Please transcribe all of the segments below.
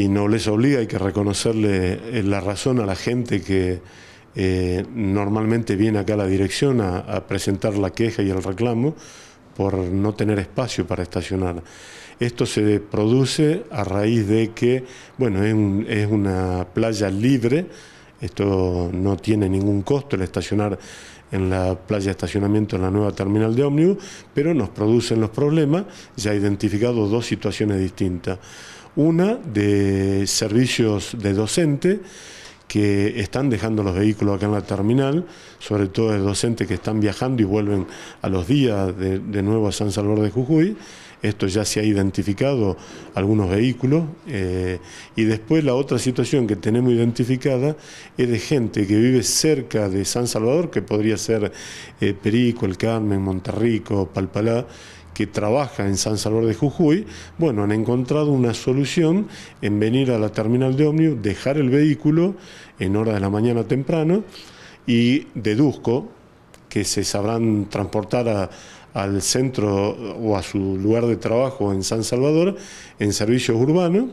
Y no les obliga, hay que reconocerle eh, la razón a la gente que eh, normalmente viene acá a la dirección a, presentar la queja y el reclamo por no tener espacio para estacionar. Esto se produce a raíz de que, bueno, es, una playa libre, esto no tiene ningún costo el estacionar en la playa de estacionamiento en la nueva terminal de ómnibus, pero nos producen los problemas ya identificado dos situaciones distintas. Una de servicios de docente que están dejando los vehículos acá en la terminal, sobre todo de docentes que están viajando y vuelven a los días de, nuevo a San Salvador de Jujuy. Esto ya se ha identificado algunos vehículos. Eh, y después la otra situación que tenemos identificada es de gente que vive cerca de San Salvador, que podría ser eh, Perico, El Carmen, Monterrico, Palpalá, que trabaja en San Salvador de Jujuy, bueno, han encontrado una solución en venir a la terminal de ómnibus, dejar el vehículo en horas de la mañana temprano y deduzco que se sabrán transportar al centro o a su lugar de trabajo en San Salvador en servicios urbanos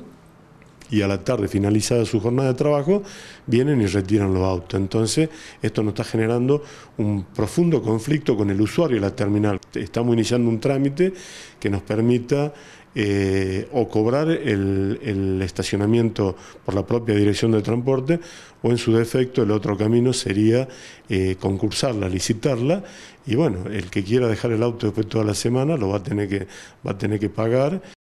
y a la tarde, finalizada su jornada de trabajo, vienen y retiran los autos. Entonces, esto nos está generando un profundo conflicto con el usuario de la terminal. Estamos iniciando un trámite que nos permita eh, o cobrar el, estacionamiento por la propia dirección de transporte o en su defecto el otro camino sería eh, concursarla, licitarla y bueno, el que quiera dejar el auto después toda la semana lo va a tener que, va a tener que pagar.